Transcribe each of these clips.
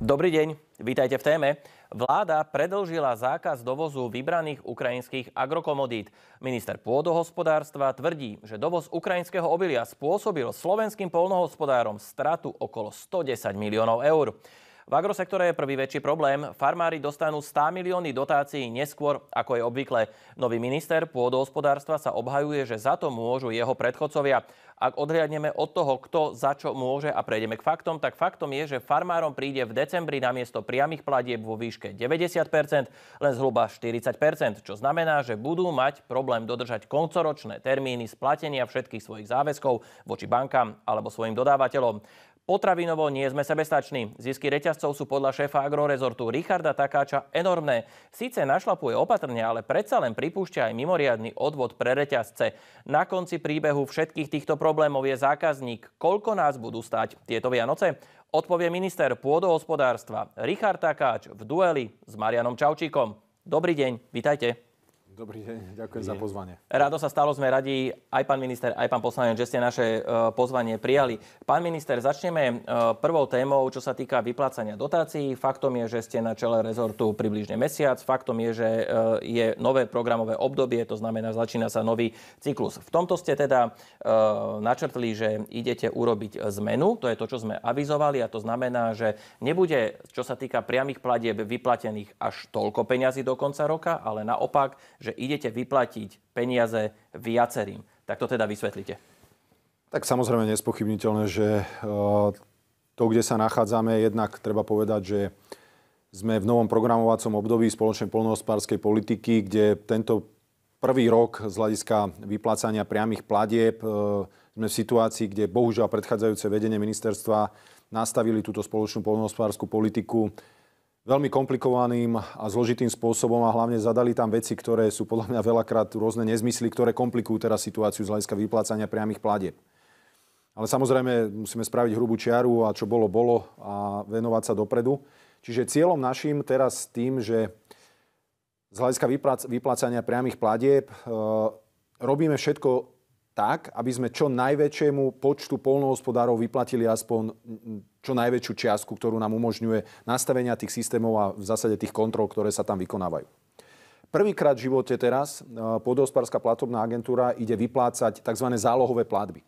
Dobrý deň, vítajte v téme. Vláda predlžila zákaz dovozu vybraných ukrajinských agrokomodít. Minister pôdohospodárstva tvrdí, že dovoz ukrajinského obilia spôsobil slovenským polnohospodárom stratu okolo 110 miliónov eur. V agrosektore je prvý väčší problém. Farmári dostanú 100 milióny dotácií neskôr, ako je obvykle. Nový minister pôdohospodárstva sa obhajuje, že za to môžu jeho predchodcovia ak odhliadneme od toho, kto za čo môže a prejdeme k faktom, tak faktom je, že farmárom príde v decembri na miesto priamých platieb vo výške 90 len zhruba 40 čo znamená, že budú mať problém dodržať koncoročné termíny splatenia všetkých svojich záväzkov voči bankám alebo svojim dodávateľom. Potravinovo nie sme sebestační. Zisky reťazcov sú podľa šéfa agrorezortu Richarda Takáča enormné. Sice našlapuje opatrne, ale predsa len pripúšťa aj mimoriadný odvod pre reťazce. Na konci príbehu všetkých týchto problémov je zákazník. Koľko nás budú stať tieto Vianoce? Odpovie minister pôdohospodárstva Richard Takáč v dueli s Marianom Čaučíkom. Dobrý deň, vitajte. Dobrý deň, ďakujem za pozvanie. Rado sa stalo, sme radi, aj pán minister, aj pán poslanec, že ste naše e, pozvanie prijali. Pán minister, začneme e, prvou témou, čo sa týka vyplácania dotácií. Faktom je, že ste na čele rezortu približne mesiac. Faktom je, že e, je nové programové obdobie, to znamená, začína sa nový cyklus. V tomto ste teda načrtli, že idete urobiť zmenu, to je to, čo sme avizovali a to znamená, že nebude, čo sa týka priamých platieb, vyplatených až toľko peňazí do konca roka, ale naopak, že že idete vyplatiť peniaze viacerým. Tak to teda vysvetlite. Tak samozrejme nespochybniteľné, že e, to, kde sa nachádzame, jednak treba povedať, že sme v novom programovacom období spoločnej polnohospodárskej politiky, kde tento prvý rok z hľadiska vyplácania priamých platieb e, sme v situácii, kde bohužiaľ predchádzajúce vedenie ministerstva nastavili túto spoločnú polnohospodárskú politiku veľmi komplikovaným a zložitým spôsobom a hlavne zadali tam veci, ktoré sú podľa mňa veľakrát rôzne nezmysly, ktoré komplikujú teraz situáciu z hľadiska vyplácania priamých pladeb. Ale samozrejme musíme spraviť hrubú čiaru a čo bolo, bolo a venovať sa dopredu. Čiže cieľom našim teraz tým, že z hľadiska vyplácania priamých pladieb e, robíme všetko tak, aby sme čo najväčšiemu počtu polnohospodárov vyplatili aspoň čo najväčšiu čiastku, ktorú nám umožňuje nastavenia tých systémov a v zásade tých kontrol, ktoré sa tam vykonávajú. Prvýkrát v živote teraz e, podhospárska platobná agentúra ide vyplácať tzv. zálohové platby.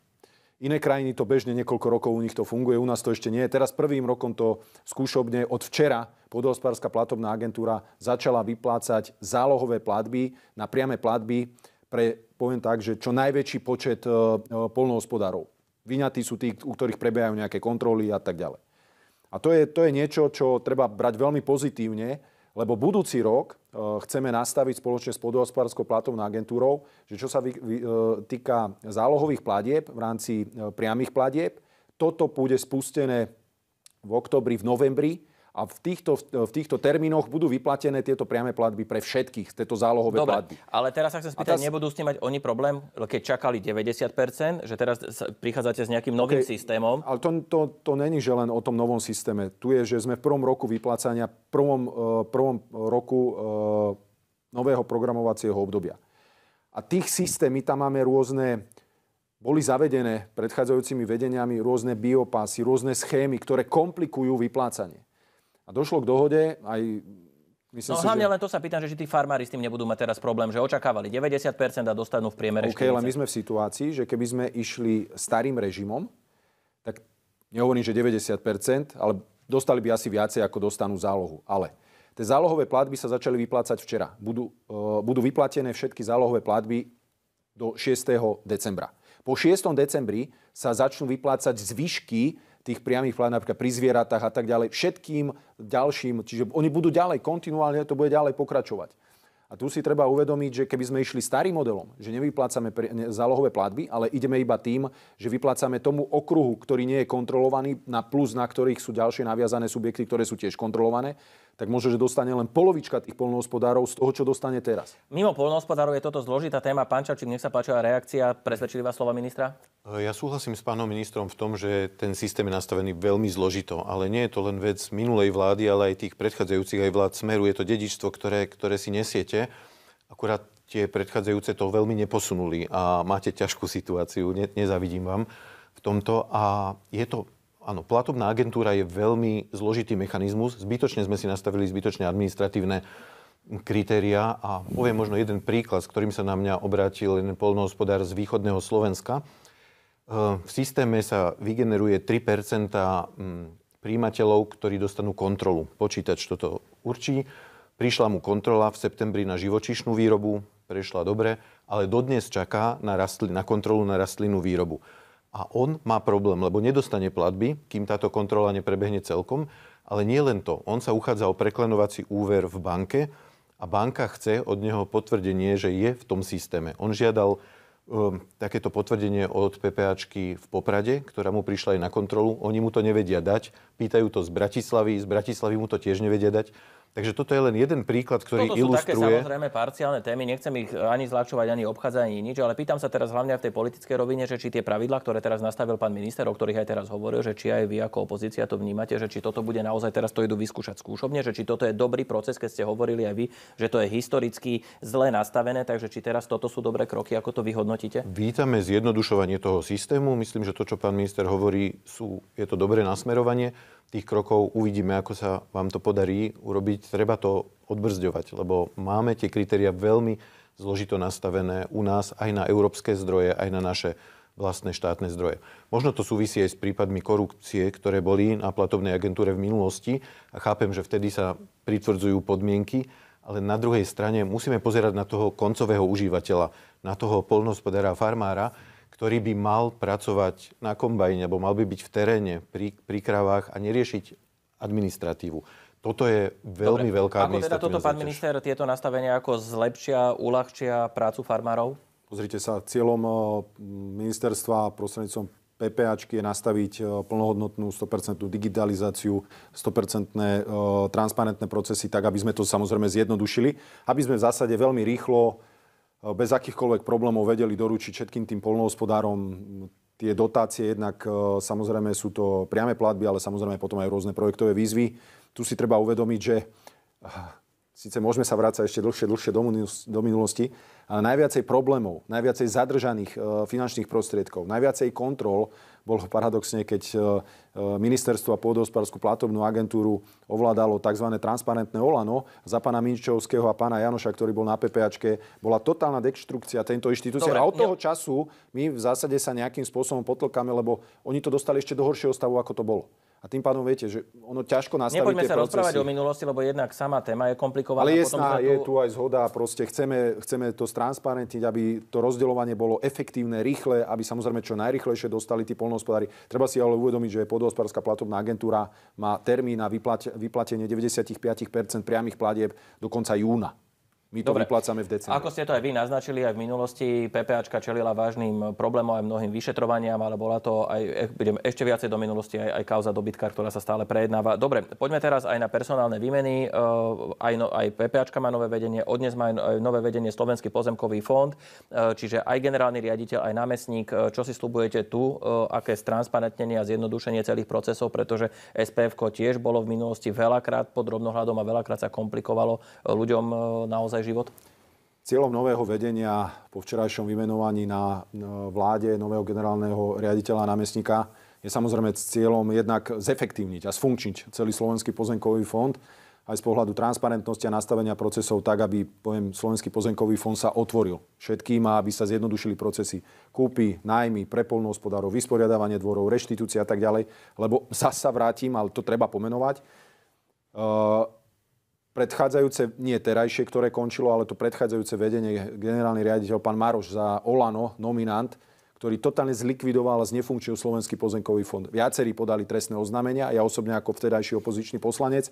Iné krajiny to bežne niekoľko rokov u nich to funguje, u nás to ešte nie. Teraz prvým rokom to skúšobne od včera podhospodárska platobná agentúra začala vyplácať zálohové platby na priame platby pre, poviem tak, že čo najväčší počet e, e, polnohospodárov. Vyňatí sú tí, u ktorých prebiehajú nejaké kontroly a tak ďalej. A to je, to je niečo, čo treba brať veľmi pozitívne, lebo budúci rok e, chceme nastaviť spoločne s podohospodárskou platovnou agentúrou, že čo sa vy, vy, týka zálohových platieb v rámci priamých platieb, toto bude spustené v oktobri, v novembri a v týchto, v týchto termínoch budú vyplatené tieto priame platby pre všetkých, tieto zálohové Dobre, platby. ale teraz sa chcem spýtať, nebudú s tým mať oni problém, keď čakali 90%, že teraz prichádzate s nejakým novým okay, systémom? Ale to, to, to není, že len o tom novom systéme. Tu je, že sme v prvom roku vyplácania, prvom, e, prvom roku e, nového programovacieho obdobia. A tých systémy tam máme rôzne, boli zavedené predchádzajúcimi vedeniami rôzne biopásy, rôzne schémy, ktoré komplikujú vyplácanie. A došlo k dohode aj Myslím no si, hlavne že... len to sa pýtam, že tí farmári s tým nebudú mať teraz problém, že očakávali 90% a dostanú v priemere OK, 40%. ale my sme v situácii, že keby sme išli starým režimom, tak nehovorím, že 90%, ale dostali by asi viacej, ako dostanú zálohu. Ale tie zálohové platby sa začali vyplácať včera. Budú, uh, budú vyplatené všetky zálohové platby do 6. decembra. Po 6. decembri sa začnú vyplácať zvyšky tých priamých plán, napríklad pri zvieratách a tak ďalej, všetkým ďalším. Čiže oni budú ďalej kontinuálne, to bude ďalej pokračovať. A tu si treba uvedomiť, že keby sme išli starým modelom, že nevyplácame zálohové platby, ale ideme iba tým, že vyplácame tomu okruhu, ktorý nie je kontrolovaný, na plus, na ktorých sú ďalšie naviazané subjekty, ktoré sú tiež kontrolované, tak môže, že dostane len polovička tých polnohospodárov z toho, čo dostane teraz. Mimo polnohospodárov je toto zložitá téma. Pán Čačík, nech sa páčila reakcia. Presvedčili vás slova ministra? E, ja súhlasím s pánom ministrom v tom, že ten systém je nastavený veľmi zložito, ale nie je to len vec minulej vlády, ale aj tých predchádzajúcich aj vlád smeru. Je to dedičstvo, ktoré, ktoré si nesiete. Akurát tie predchádzajúce to veľmi neposunuli a máte ťažkú situáciu, ne, nezavidím vám v tomto. A je to Áno, platobná agentúra je veľmi zložitý mechanizmus. Zbytočne sme si nastavili zbytočne administratívne kritéria a poviem možno jeden príklad, s ktorým sa na mňa obrátil jeden polnohospodár z východného Slovenska. Ehm, v systéme sa vygeneruje 3 hm, príjimateľov, ktorí dostanú kontrolu. Počítač toto určí. Prišla mu kontrola v septembri na živočišnú výrobu, prešla dobre, ale dodnes čaká na, rastli, na kontrolu na rastlinnú výrobu a on má problém, lebo nedostane platby, kým táto kontrola neprebehne celkom. Ale nie len to. On sa uchádza o preklenovací úver v banke a banka chce od neho potvrdenie, že je v tom systéme. On žiadal um, takéto potvrdenie od PPAčky v Poprade, ktorá mu prišla aj na kontrolu. Oni mu to nevedia dať. Pýtajú to z Bratislavy. Z Bratislavy mu to tiež nevedia dať. Takže toto je len jeden príklad, ktorý toto sú ilustruje... také samozrejme parciálne témy, nechcem ich ani zlačovať, ani obchádzať, ani nič, ale pýtam sa teraz hlavne v tej politickej rovine, že či tie pravidlá, ktoré teraz nastavil pán minister, o ktorých aj teraz hovoril, že či aj vy ako opozícia to vnímate, že či toto bude naozaj teraz to idú vyskúšať skúšobne, že či toto je dobrý proces, keď ste hovorili aj vy, že to je historicky zle nastavené, takže či teraz toto sú dobré kroky, ako to vyhodnotíte? Vítame zjednodušovanie toho systému. Myslím, že to, čo pán minister hovorí, sú, je to dobré nasmerovanie tých krokov uvidíme, ako sa vám to podarí urobiť. Treba to odbrzďovať, lebo máme tie kritéria veľmi zložito nastavené u nás aj na európske zdroje, aj na naše vlastné štátne zdroje. Možno to súvisí aj s prípadmi korupcie, ktoré boli na platobnej agentúre v minulosti a chápem, že vtedy sa pritvrdzujú podmienky, ale na druhej strane musíme pozerať na toho koncového užívateľa, na toho polnohospodára, farmára, ktorý by mal pracovať na kombajne, alebo mal by byť v teréne, pri, pri kravách a neriešiť administratívu. Toto je veľmi Dobre, veľká ako teda toto, pán minister, tieto nastavenia ako zlepšia, uľahčia prácu farmárov? Pozrite sa, cieľom e, ministerstva prostredníctvom PPAčky je nastaviť e, plnohodnotnú 100% digitalizáciu, 100% e, transparentné procesy, tak aby sme to samozrejme zjednodušili, aby sme v zásade veľmi rýchlo Eh, bez akýchkoľvek problémov vedeli doručiť všetkým tým polnohospodárom tie dotácie. Jednak eh, samozrejme sú to priame platby, ale samozrejme potom aj rôzne projektové výzvy. Tu si treba uvedomiť, že eh, síce môžeme sa vrácať ešte dlhšie, dlhšie do, do minulosti, ale najviacej problémov, najviacej zadržaných e, finančných prostriedkov, najviacej kontrol bolo paradoxne, keď e, e, ministerstvo a pôdohospodárskú platobnú agentúru ovládalo tzv. transparentné Olano. Za pána Minčovského a pána Janoša, ktorý bol na PPAčke, bola totálna dekštrukcia tejto inštitúcie. Dobre, a od toho ja... času my v zásade sa nejakým spôsobom potlkáme, lebo oni to dostali ešte do horšieho stavu, ako to bolo. A tým pádom viete, že ono ťažko nastaviť Nepoďme tie sa procesy. rozprávať o minulosti, lebo jednak sama téma je komplikovaná. Ale je, tu... je tu aj zhoda, proste chceme, chceme to stransparentniť, aby to rozdeľovanie bolo efektívne, rýchle, aby samozrejme čo najrychlejšie dostali tí polnohospodári. Treba si ale uvedomiť, že podhospodárska platobná agentúra má termín na vyplatenie 95 priamých platieb do konca júna. My to Dobre. vyplácame v decembri. Ako ste to aj vy naznačili, aj v minulosti PPAčka čelila vážnym problémom aj mnohým vyšetrovaniam, ale bola to aj, eh, budem ešte viacej do minulosti, aj, aj kauza dobytka, ktorá sa stále prejednáva. Dobre, poďme teraz aj na personálne výmeny. Eh, aj, no, aj PPAčka má nové vedenie, odnes má aj nové vedenie Slovenský pozemkový fond, eh, čiže aj generálny riaditeľ, aj námestník. Čo si slubujete tu, aké stransparentnenie a zjednodušenie celých procesov, pretože SPF tiež bolo v minulosti veľakrát pod drobnohľadom a veľakrát sa komplikovalo ľuďom naozaj aj život? Cieľom nového vedenia po včerajšom vymenovaní na vláde nového generálneho riaditeľa a námestníka je samozrejme cieľom jednak zefektívniť a sfunkčniť celý Slovenský pozemkový fond aj z pohľadu transparentnosti a nastavenia procesov tak, aby poviem, Slovenský pozemkový fond sa otvoril všetkým a aby sa zjednodušili procesy kúpy, nájmy, prepolnohospodárov, polnohospodárov, vysporiadávanie dvorov, reštitúcia a tak ďalej. Lebo zasa vrátim, ale to treba pomenovať. Ehm, predchádzajúce, nie terajšie, ktoré končilo, ale to predchádzajúce vedenie, generálny riaditeľ pán Maroš za Olano, nominant, ktorý totálne zlikvidoval a znefunkčil Slovenský pozemkový fond. Viacerí podali trestné oznámenia, ja osobne ako vtedajší opozičný poslanec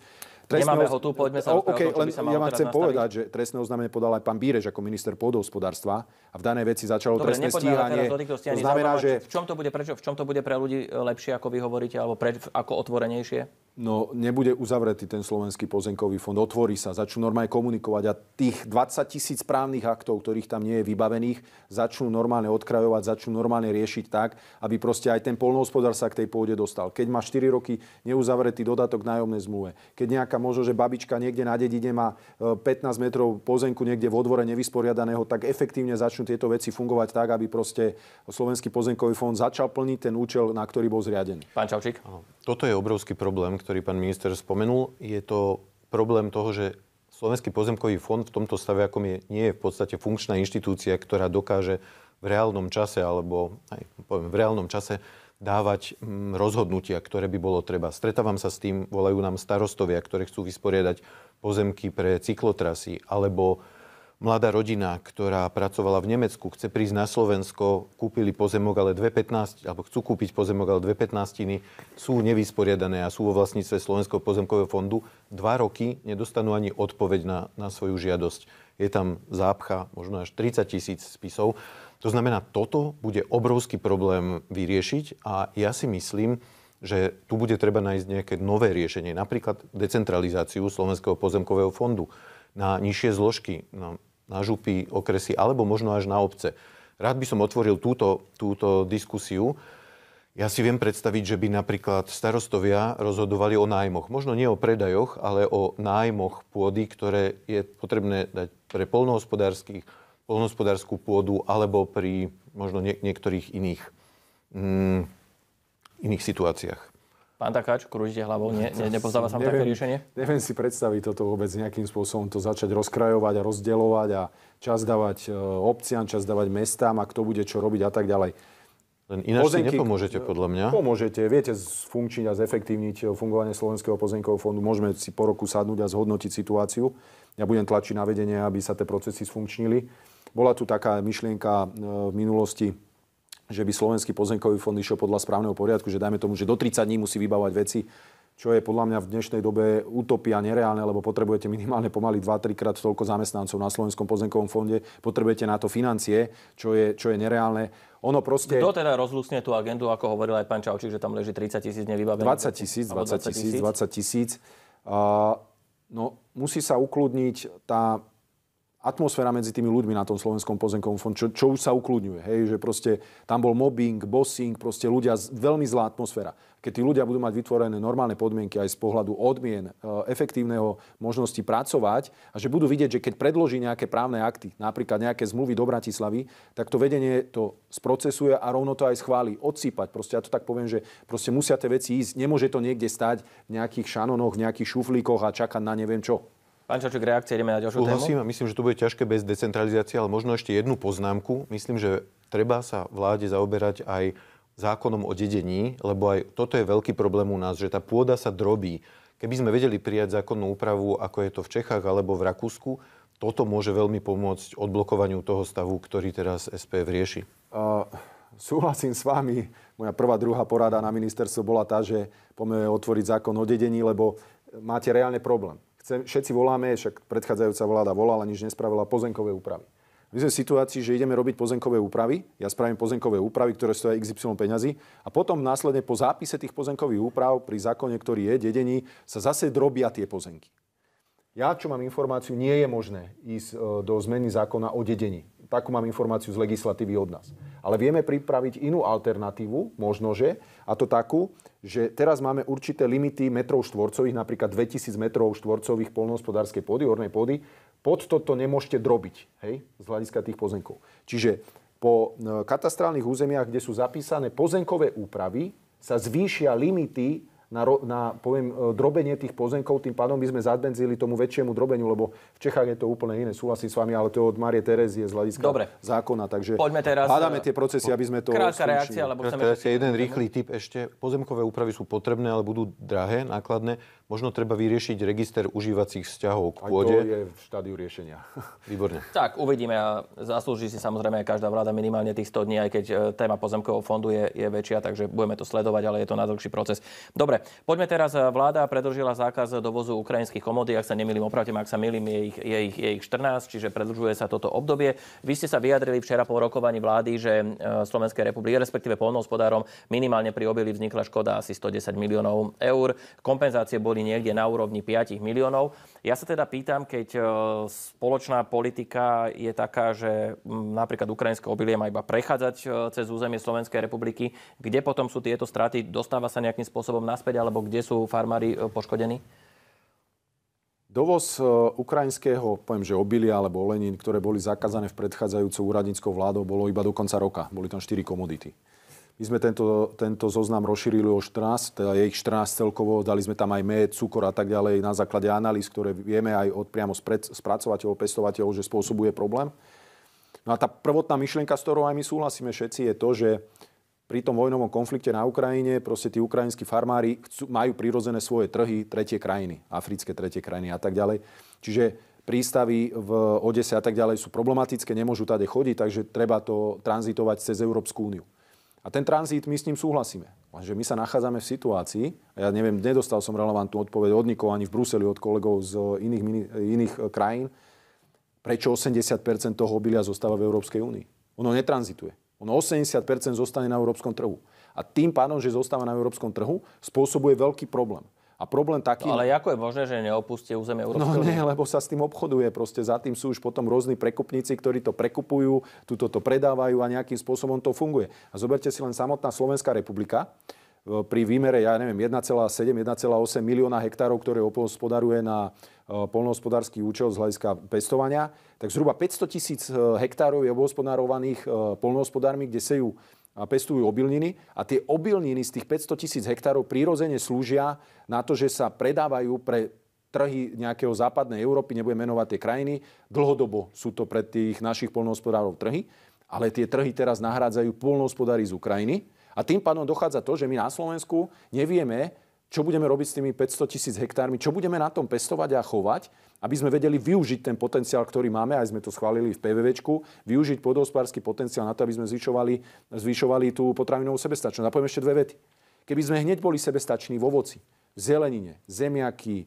trestné Nemáme ho tu, poďme sa o, okay, len sa ja vám chcem nastaviť. povedať, že trestné oznámenie podal aj pán Bíreš ako minister pôdohospodárstva a v danej veci začalo Dobre, trestné stíhanie. to znamená, že... v, čom to bude, prečo, v čom to bude pre ľudí e, lepšie, ako vy hovoríte, alebo pre, ako otvorenejšie? No, nebude uzavretý ten slovenský pozemkový fond, otvorí sa, začnú normálne komunikovať a tých 20 tisíc právnych aktov, ktorých tam nie je vybavených, začnú normálne odkrajovať, začnú normálne riešiť tak, aby proste aj ten polnohospodár sa k tej pôde dostal. Keď má 4 roky neuzavretý dodatok nájomnej zmluve, keď nejaká možno, že babička niekde na dedine má 15 e, metrov pozemku niekde vo dvore nevysporiadaného, tak efektívne začnú tieto veci fungovať tak, aby proste Slovenský pozemkový fond začal plniť ten účel, na ktorý bol zriadený. Pán Čaučík? Toto je obrovský problém, ktorý pán minister spomenul. Je to problém toho, že Slovenský pozemkový fond v tomto stave, akom je, nie je v podstate funkčná inštitúcia, ktorá dokáže v reálnom čase, alebo aj poviem, v reálnom čase dávať mm, rozhodnutia, ktoré by bolo treba. Stretávam sa s tým, volajú nám starostovia, ktoré chcú vysporiadať pozemky pre cyklotrasy, alebo mladá rodina, ktorá pracovala v Nemecku, chce prísť na Slovensko, kúpili pozemok, ale 2,15, alebo chcú kúpiť pozemok, ale 2,15 sú nevysporiadané a sú vo vlastníctve Slovenského pozemkového fondu. Dva roky nedostanú ani odpoveď na, na svoju žiadosť. Je tam zápcha, možno až 30 tisíc spisov. To znamená, toto bude obrovský problém vyriešiť a ja si myslím, že tu bude treba nájsť nejaké nové riešenie, napríklad decentralizáciu Slovenského pozemkového fondu na nižšie zložky, na, na župy, okresy alebo možno až na obce. Rád by som otvoril túto, túto diskusiu. Ja si viem predstaviť, že by napríklad starostovia rozhodovali o nájmoch. Možno nie o predajoch, ale o nájmoch pôdy, ktoré je potrebné dať pre polnohospodárských polnohospodárskú pôdu alebo pri možno nie, niektorých iných, mm, iných situáciách. Pán Takáč, kružite hlavou, ne, ne, nepozdáva sa také riešenie? Neviem si predstaviť toto vôbec nejakým spôsobom, to začať rozkrajovať a rozdeľovať a čas dávať e, obcian, čas dávať mestám a kto bude čo robiť a tak ďalej. Len ináč Pozemky, si nepomôžete, podľa mňa. Pomôžete, viete zfunkčiť a zefektívniť e, fungovanie Slovenského pozemkového fondu. Môžeme si po roku sadnúť a zhodnotiť situáciu. Ja budem tlačiť na vedenie, aby sa tie procesy sfunkčnili bola tu taká myšlienka e, v minulosti, že by Slovenský pozemkový fond išiel podľa správneho poriadku, že dajme tomu, že do 30 dní musí vybavovať veci, čo je podľa mňa v dnešnej dobe utopia nereálne, lebo potrebujete minimálne pomaly 2-3 krát toľko zamestnancov na Slovenskom pozemkovom fonde, potrebujete na to financie, čo je, čo je nereálne. Ono proste... Kto teda rozlúsne tú agendu, ako hovoril aj pán Čaučík, že tam leží 30 tisíc nevybavených? 20 tisíc, 20 tisíc, 20 tisíc. Uh, no, musí sa ukludniť tá atmosféra medzi tými ľuďmi na tom slovenskom pozemkovom fonde, čo, čo už sa ukludňuje. Hej, že proste tam bol mobbing, bossing, proste ľudia, veľmi zlá atmosféra. Keď tí ľudia budú mať vytvorené normálne podmienky aj z pohľadu odmien, e, efektívneho možnosti pracovať a že budú vidieť, že keď predloží nejaké právne akty, napríklad nejaké zmluvy do Bratislavy, tak to vedenie to sprocesuje a rovno to aj schváli, odsýpať. Proste ja to tak poviem, že proste musia tie veci ísť. Nemôže to niekde stať v nejakých šanonoch, v nejakých šuflíkoch a čakať na neviem čo. Pán Čaček, reakcia, ideme na ďalšiu Uhlasím tému. myslím, že to bude ťažké bez decentralizácie, ale možno ešte jednu poznámku. Myslím, že treba sa vláde zaoberať aj zákonom o dedení, lebo aj toto je veľký problém u nás, že tá pôda sa drobí. Keby sme vedeli prijať zákonnú úpravu, ako je to v Čechách alebo v Rakúsku, toto môže veľmi pomôcť odblokovaniu toho stavu, ktorý teraz SPF rieši. Uh, súhlasím s vami. Moja prvá, druhá porada na ministerstvo bola tá, že poďme otvoriť zákon o dedení, lebo máte reálne problém. Chcem, všetci voláme, však predchádzajúca vláda volala, nič nespravila, pozemkové úpravy. My sme v situácii, že ideme robiť pozemkové úpravy, ja spravím pozemkové úpravy, ktoré stojí XY peňazí a potom následne po zápise tých pozemkových úprav pri zákone, ktorý je dedení, sa zase drobia tie pozemky. Ja, čo mám informáciu, nie je možné ísť e, do zmeny zákona o dedení. Takú mám informáciu z legislatívy od nás ale vieme pripraviť inú alternatívu, možno a to takú, že teraz máme určité limity metrov štvorcových, napríklad 2000 metrov štvorcových polnohospodárskej pôdy, ornej pôdy. Pod toto nemôžete drobiť, hej, z hľadiska tých pozemkov. Čiže po e, katastrálnych územiach, kde sú zapísané pozemkové úpravy, sa zvýšia limity na, na poviem, e, drobenie tých pozemkov, tým pádom by sme zadbenzili tomu väčšiemu drobeniu, lebo v Čechách je to úplne iné, súhlasím s vami, ale to od Marie Terezie z hľadiska Dobre. zákona, takže Poďme teraz, hľadáme tie procesy, aby sme to... Krátka skúšili. reakcia, lebo chceme... Ešte jeden rýchly tip ešte. Pozemkové úpravy sú potrebné, ale budú drahé, nákladné. Možno treba vyriešiť register užívacích vzťahov k pôde. Aj to je v štádiu riešenia. Výborne. Tak, uvidíme. Zaslúži si samozrejme aj každá vláda minimálne tých 100 dní, aj keď e, téma pozemkového fondu je, je väčšia, takže budeme to sledovať, ale je to nadlhší proces. Dobre, poďme teraz. E, vláda predlžila zákaz dovozu ukrajinských komodí, ak sa nemýlim, opravte ak sa milím, je ich, je, ich, je ich 14, čiže predlžuje sa toto obdobie. Vy ste sa vyjadrili včera po rokovaní vlády, že e, Slovenskej republiky, respektíve polnohospodárom, minimálne pri obili vznikla škoda asi 110 miliónov eur. Kompenzácie boli boli niekde na úrovni 5 miliónov. Ja sa teda pýtam, keď e, spoločná politika je taká, že napríklad ukrajinské obilie má iba prechádzať e, cez územie Slovenskej republiky, kde potom sú tieto straty? Dostáva sa nejakým spôsobom naspäť, alebo kde sú farmári e, poškodení? Dovoz ukrajinského, poviem, že obilia alebo olenín, ktoré boli zakázané v predchádzajúcou úradníckou vládou, bolo iba do konca roka. Boli tam 4 komodity. My sme tento, tento zoznam rozšírili o 14, teda je ich 14 celkovo, dali sme tam aj med, cukor a tak ďalej na základe analýz, ktoré vieme aj od priamo spracovateľov, pestovateľov, že spôsobuje problém. No a tá prvotná myšlienka, s ktorou aj my súhlasíme všetci, je to, že pri tom vojnovom konflikte na Ukrajine proste tí ukrajinskí farmári chcú, majú prirodzené svoje trhy, tretie krajiny, africké tretie krajiny a tak ďalej. Čiže prístavy v Odese a tak ďalej sú problematické, nemôžu tady chodiť, takže treba to tranzitovať cez Európsku úniu. A ten tranzít, my s ním súhlasíme. Lenže my sa nachádzame v situácii, a ja neviem, nedostal som relevantnú odpoveď od nikoho ani v Bruseli, od kolegov z iných, iných e, krajín, prečo 80% toho obilia zostáva v Európskej únii. Ono netranzituje. Ono 80% zostane na európskom trhu. A tým pádom, že zostáva na európskom trhu, spôsobuje veľký problém. A problém taký... No, ale ako je možné, že neopustie územie no Európskej No nie, lebo sa s tým obchoduje. Proste za tým sú už potom rôzni prekupníci, ktorí to prekupujú, túto to predávajú a nejakým spôsobom to funguje. A zoberte si len samotná Slovenská republika e, pri výmere, ja neviem, 1,7-1,8 milióna hektárov, ktoré opospodaruje na e, polnohospodársky účel z hľadiska pestovania, tak zhruba 500 tisíc e, hektárov je obhospodárovaných polnohospodármi, kde sejú a pestujú obilniny a tie obilniny z tých 500 tisíc hektárov prírodzene slúžia na to, že sa predávajú pre trhy nejakého západnej Európy, nebudem menovať tie krajiny, dlhodobo sú to pre tých našich polnohospodárov trhy, ale tie trhy teraz nahrádzajú polnohospodári z Ukrajiny a tým pádom dochádza to, že my na Slovensku nevieme čo budeme robiť s tými 500 tisíc hektármi, čo budeme na tom pestovať a chovať, aby sme vedeli využiť ten potenciál, ktorý máme, aj sme to schválili v PVVčku, využiť podohospodársky potenciál na to, aby sme zvyšovali, zvyšovali tú potravinovú sebestačnosť. A ešte dve vety. Keby sme hneď boli sebestační v ovoci, zelenine, zemiaky,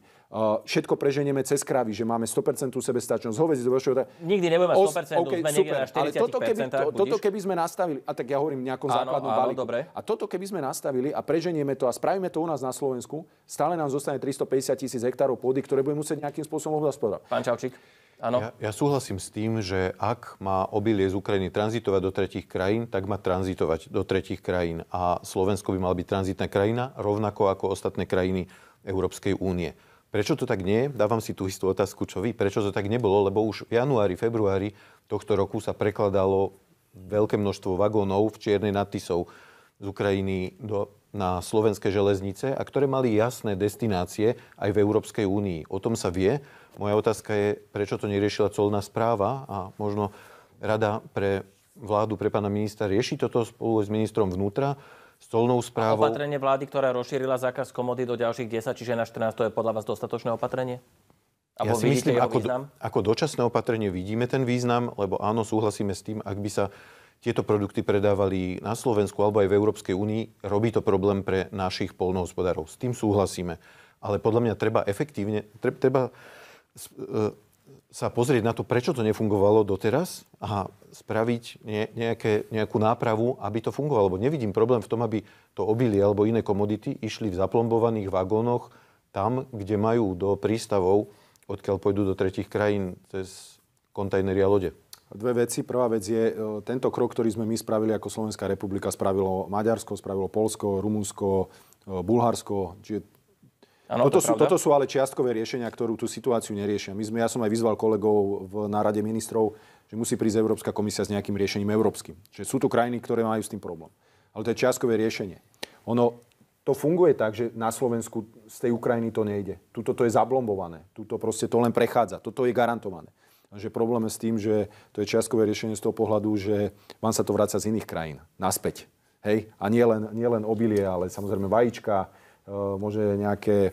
všetko preženieme cez krávy, že máme 100% sebestačnosť, hovedzi do vašeho... Nikdy nebudeme mať 100%, okay, sme super, na 40%, ale toto keby, to, toto keby sme nastavili, a tak ja hovorím nejakom áno, základnom áno, balíku, dobre. a toto keby sme nastavili a preženieme to a spravíme to u nás na Slovensku, stále nám zostane 350 tisíc hektárov pôdy, ktoré budeme musieť nejakým spôsobom hospodárovať. Pán Čaučík. Ja, ja súhlasím s tým, že ak má obilie z Ukrajiny tranzitovať do tretich krajín, tak má tranzitovať do tretich krajín. A Slovensko by mala byť tranzitná krajina, rovnako ako ostatné krajiny Európskej únie. Prečo to tak nie? Dávam si tú istú otázku, čo vy. Prečo to tak nebolo? Lebo už v januári, februári tohto roku sa prekladalo veľké množstvo vagónov v Čiernej nad Tisou z Ukrajiny do na slovenské železnice a ktoré mali jasné destinácie aj v Európskej únii. O tom sa vie. Moja otázka je, prečo to neriešila colná správa a možno rada pre vládu, pre pána ministra rieši toto spolu s ministrom vnútra s colnou správou. A opatrenie vlády, ktorá rozšírila zákaz komody do ďalších 10, čiže na 14, to je podľa vás dostatočné opatrenie? Abo ja si myslím, ako, do, ako dočasné opatrenie vidíme ten význam, lebo áno, súhlasíme s tým, ak by sa tieto produkty predávali na Slovensku alebo aj v Európskej únii, robí to problém pre našich polnohospodárov. S tým súhlasíme. Ale podľa mňa treba efektívne, treba e, sa pozrieť na to, prečo to nefungovalo doteraz a spraviť nejaké, nejakú nápravu, aby to fungovalo. Lebo nevidím problém v tom, aby to obilie alebo iné komodity išli v zaplombovaných vagónoch tam, kde majú do prístavov, odkiaľ pôjdu do tretich krajín cez kontajnery a lode dve veci. Prvá vec je, e, tento krok, ktorý sme my spravili ako Slovenská republika, spravilo Maďarsko, spravilo Polsko, Rumunsko, e, Bulharsko. Čiže Ano, toto, to sú, toto sú ale čiastkové riešenia, ktorú tú situáciu neriešia. My sme, ja som aj vyzval kolegov v nárade ministrov, že musí prísť Európska komisia s nejakým riešením európskym. Čiže sú tu krajiny, ktoré majú s tým problém. Ale to je čiastkové riešenie. Ono, to funguje tak, že na Slovensku z tej Ukrajiny to nejde. Tuto to je zablombované. Tuto proste to len prechádza. Toto je garantované. Lenže problém je s tým, že to je čiastkové riešenie z toho pohľadu, že vám sa to vráca z iných krajín. Naspäť. Hej? A nie len, nie len obilie, ale samozrejme vajíčka, môže nejaké e,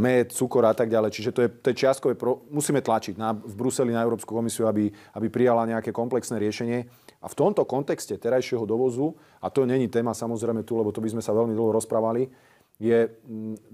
med, cukor a tak ďalej. Čiže to je, to je čiastkové. Pro... Musíme tlačiť na, v Bruseli na Európsku komisiu, aby, aby prijala nejaké komplexné riešenie. A v tomto kontexte terajšieho dovozu, a to není téma samozrejme tu, lebo to by sme sa veľmi dlho rozprávali, je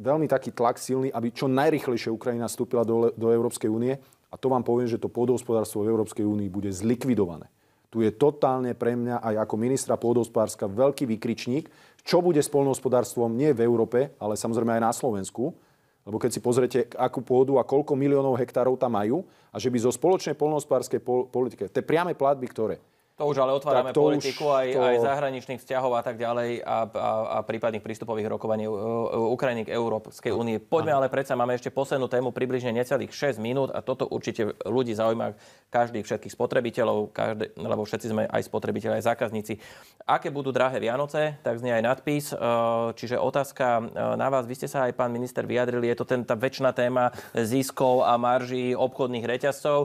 veľmi taký tlak silný, aby čo najrychlejšie Ukrajina vstúpila do, do Európskej únie a to vám poviem, že to pôdohospodárstvo v Európskej únii bude zlikvidované. Tu je totálne pre mňa aj ako ministra pôdohospodárska veľký vykričník, čo bude s polnohospodárstvom nie v Európe, ale samozrejme aj na Slovensku. Lebo keď si pozriete, akú pôdu a koľko miliónov hektárov tam majú a že by zo spoločnej polnohospodárskej politike, tie priame platby, ktoré to už ale otvárame politiku už, aj, to... aj zahraničných vzťahov a tak ďalej a, a, a prípadných prístupových rokovaní uh, uh, Ukrajiny k Európskej únie. Poďme ale predsa, máme ešte poslednú tému, približne necelých 6 minút a toto určite ľudí zaujíma každých všetkých spotrebiteľov, každý, lebo všetci sme aj spotrebiteľi, aj zákazníci. Aké budú drahé Vianoce, tak znie aj nadpis. Uh, čiže otázka na vás, vy ste sa aj pán minister vyjadrili, je to ten, tá väčšina téma ziskov a marží obchodných reťazcov.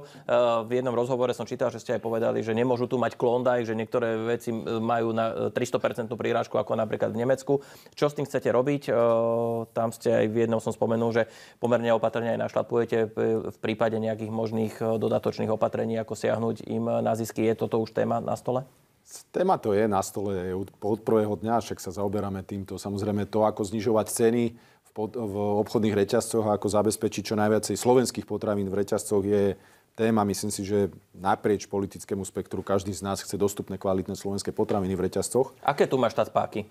V jednom rozhovore som čítal, že ste aj povedali, že nemôžu tu mať Klondike, že niektoré veci majú na 300% e, prírážku, ako napríklad v Nemecku. Čo s tým chcete robiť? E, tam ste aj v jednom som spomenul, že pomerne opatrne aj našlapujete e, v prípade nejakých možných dodatočných opatrení, ako siahnuť im na zisky. Je toto už téma na stole? Téma to je na stole od prvého dňa, však sa zaoberáme týmto. Samozrejme to, ako znižovať ceny v, v obchodných reťazcoch a ako zabezpečiť čo najviacej slovenských potravín v reťazcoch je téma. Myslím si, že naprieč politickému spektru každý z nás chce dostupné kvalitné slovenské potraviny v reťazcoch. Aké tu máš štát páky?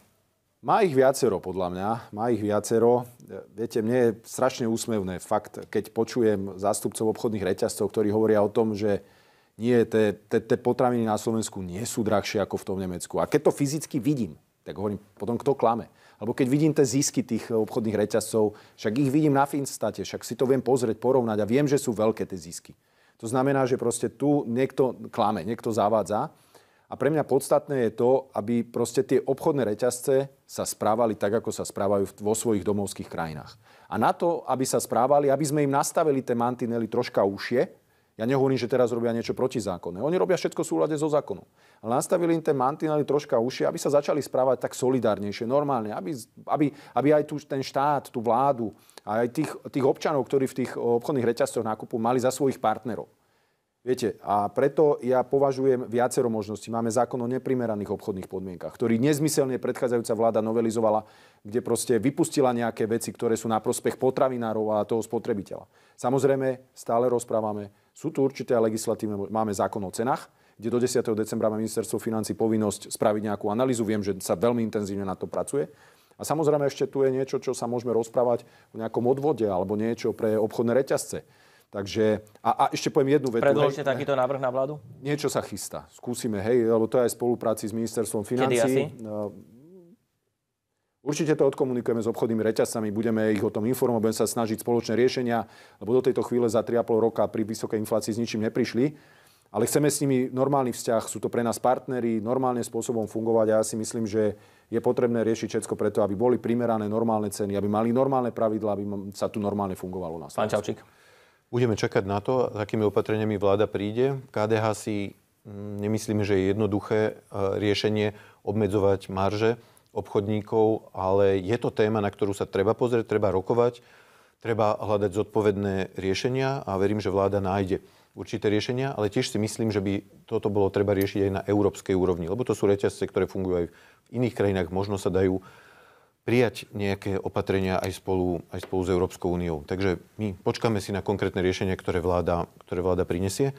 Má ich viacero, podľa mňa. Má ich viacero. Viete, mne je strašne úsmevné fakt, keď počujem zástupcov obchodných reťazcov, ktorí hovoria o tom, že nie, tie potraviny na Slovensku nie sú drahšie ako v tom Nemecku. A keď to fyzicky vidím, tak hovorím, potom kto klame? Alebo keď vidím tie zisky tých obchodných reťazcov, však ich vidím na Finstate, však si to viem pozrieť, porovnať a viem, že sú veľké tie zisky. To znamená, že proste tu niekto klame, niekto zavádza. A pre mňa podstatné je to, aby proste tie obchodné reťazce sa správali tak, ako sa správajú vo svojich domovských krajinách. A na to, aby sa správali, aby sme im nastavili tie mantinely troška užšie, ja nehovorím, že teraz robia niečo protizákonné. Oni robia všetko v súlade so zákonom. Ale nastavili im ten mantinely troška ušie, aby sa začali správať tak solidárnejšie, normálne. Aby, aby, aby aj tu, ten štát, tú vládu, aj tých, tých občanov, ktorí v tých eh, obchodných reťazcoch nákupu mali za svojich partnerov. Viete, a preto ja považujem viacero možností. Máme zákon o neprimeraných obchodných podmienkach, ktorý nezmyselne predchádzajúca vláda novelizovala, kde proste vypustila nejaké veci, ktoré sú na prospech potravinárov a toho spotrebiteľa. Samozrejme, stále rozprávame, sú tu určité legislatívne, máme zákon o cenách, kde do 10. decembra má ministerstvo financí povinnosť spraviť nejakú analýzu. Viem, že sa veľmi intenzívne na to pracuje. A samozrejme ešte tu je niečo, čo sa môžeme rozprávať o nejakom odvode alebo niečo pre obchodné reťazce Takže, a, a ešte poviem jednu vetu. Predložte takýto návrh na vládu? Niečo sa chystá. Skúsime, hej, lebo to je aj v spolupráci s ministerstvom financí. No, určite to odkomunikujeme s obchodnými reťazcami, budeme ich o tom informovať, budeme sa snažiť spoločné riešenia, lebo do tejto chvíle za 3,5 roka pri vysokej inflácii s ničím neprišli. Ale chceme s nimi normálny vzťah, sú to pre nás partnery. normálnym spôsobom fungovať a ja si myslím, že je potrebné riešiť všetko preto, aby boli primerané normálne ceny, aby mali normálne pravidla, aby sa tu normálne fungovalo na Slovensku. Budeme čakať na to, s akými opatreniami vláda príde. KDH si mm, nemyslíme, že je jednoduché e, riešenie obmedzovať marže obchodníkov, ale je to téma, na ktorú sa treba pozrieť, treba rokovať, treba hľadať zodpovedné riešenia a verím, že vláda nájde určité riešenia, ale tiež si myslím, že by toto bolo treba riešiť aj na európskej úrovni, lebo to sú reťazce, ktoré fungujú aj v iných krajinách, možno sa dajú prijať nejaké opatrenia aj spolu, aj spolu s Európskou úniou. Takže my počkáme si na konkrétne riešenia, ktoré vláda, ktoré vláda prinesie.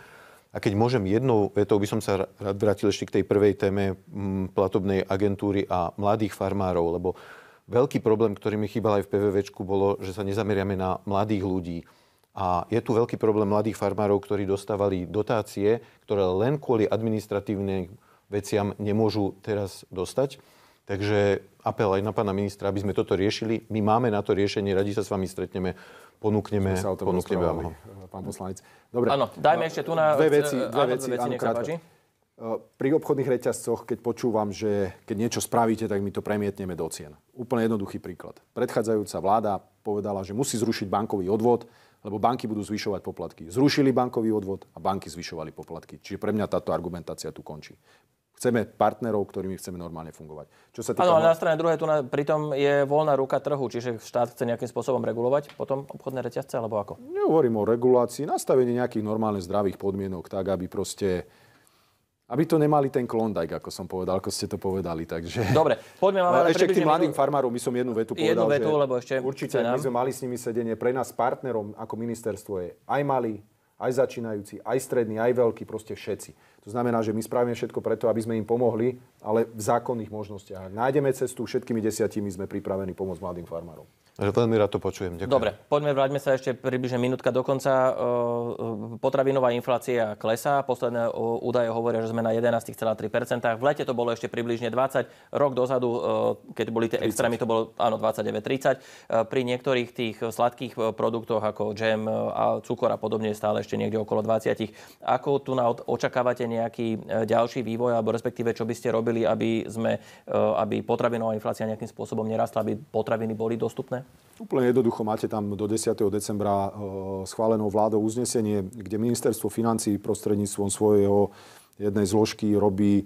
A keď môžem jednou vetou, by som sa rád vrátil ešte k tej prvej téme mm, platobnej agentúry a mladých farmárov, lebo veľký problém, ktorý mi chýbal aj v PVVčku, bolo, že sa nezameriame na mladých ľudí. A je tu veľký problém mladých farmárov, ktorí dostávali dotácie, ktoré len kvôli administratívnym veciam nemôžu teraz dostať. Takže apel aj na pána ministra, aby sme toto riešili. My máme na to riešenie, radi sa s vami stretneme, ponúkneme, sa ponúkneme vám ho. Pán poslanec. Dobre. Áno, dajme no, ešte tu na... Dve veci, dve veci, dve veci áno, krátko. Eh, pri obchodných reťazcoch, keď počúvam, že keď niečo spravíte, tak my to premietneme do cien. Úplne jednoduchý príklad. Predchádzajúca vláda povedala, že musí zrušiť bankový odvod, lebo banky budú zvyšovať poplatky. Zrušili bankový odvod a banky zvyšovali poplatky. Čiže pre mňa táto argumentácia tu končí. Chceme partnerov, ktorými chceme normálne fungovať. Čo sa týka... Áno, ale na strane druhej tu na, pritom je voľná ruka trhu, čiže štát chce nejakým spôsobom regulovať potom obchodné reťazce, alebo ako? Nehovorím o regulácii, nastavenie nejakých normálne zdravých podmienok, tak aby proste aby to nemali ten klondajk, ako som povedal, ako ste to povedali. Takže... Dobre, poďme máme ale Ešte k tým mladým farmárom, by som jednu vetu povedal. Jednu vetu, že lebo ešte... Určite, my sme mali s nimi sedenie. Pre nás partnerom ako ministerstvo je aj Mali, aj začínajúci, aj strední, aj veľkí, proste všetci. To znamená, že my spravíme všetko preto, aby sme im pomohli, ale v zákonných možnostiach. Ak nájdeme cestu, všetkými desiatimi sme pripravení pomôcť mladým farmárom. Veľmi rád to počujem. Ďakujem. Dobre, poďme, vráťme sa ešte približne minútka do konca. Ehm, ehm, potravinová inflácia klesá. Posledné e, údaje hovoria, že sme na 11,3%. V lete to bolo ešte približne 20. Rok dozadu, e, keď boli tie 30. extrémy, to bolo áno, 29,30. E, pri niektorých tých sladkých produktoch ako džem a cukor a podobne je stále ešte niekde okolo 20. Ako tu na očakávate nejaký ďalší vývoj, alebo respektíve čo by ste robili, aby, sme, aby potravinová inflácia nejakým spôsobom nerastla, aby potraviny boli dostupné? Úplne jednoducho máte tam do 10. decembra eh, schválenou vládou uznesenie, kde ministerstvo financí prostredníctvom svojho jednej zložky robí eh,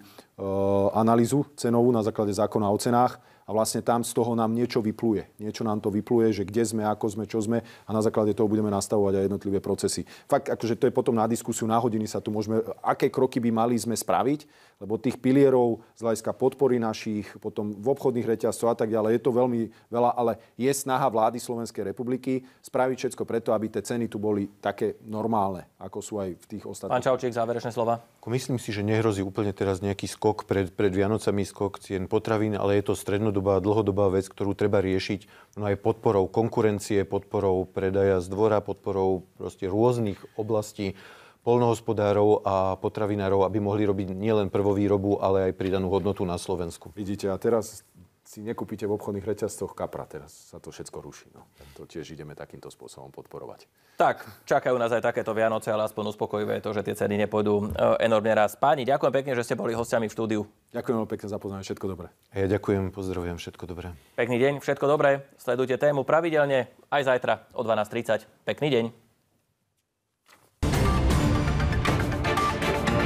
analýzu cenovú na základe zákona o cenách a vlastne tam z toho nám niečo vypluje. Niečo nám to vypluje, že kde sme, ako sme, čo sme a na základe toho budeme nastavovať aj jednotlivé procesy. Fakt, akože to je potom na diskusiu, na hodiny sa tu môžeme, aké kroky by mali sme spraviť, lebo tých pilierov z hľadiska podpory našich, potom v obchodných reťazcoch a tak ďalej, je to veľmi veľa, ale je snaha vlády Slovenskej republiky spraviť všetko preto, aby tie ceny tu boli také normálne, ako sú aj v tých ostatných. Pán Čaučiek, záverečné slova. Myslím si, že nehrozí úplne teraz nejaký skok pred, pred Vianocami, skok cien potravín, ale je to strednodobá, dlhodobá vec, ktorú treba riešiť no aj podporou konkurencie, podporou predaja z dvora, podporou proste rôznych oblastí polnohospodárov a potravinárov, aby mohli robiť nielen prvovýrobu, ale aj pridanú hodnotu na Slovensku. Vidíte, a teraz si nekúpite v obchodných reťazcoch kapra, teraz sa to všetko ruší. No. Tak to tiež ideme takýmto spôsobom podporovať. Tak, čakajú nás aj takéto Vianoce, ale aspoň uspokojivé je to, že tie ceny nepôjdu e, enormne raz. Páni, ďakujem pekne, že ste boli hostiami v štúdiu. Ďakujem veľmi pekne za pozornosť, všetko dobré. Ja ďakujem, pozdravujem, všetko dobré. Pekný deň, všetko dobré. Sledujte tému pravidelne aj zajtra o 12.30. Pekný deň.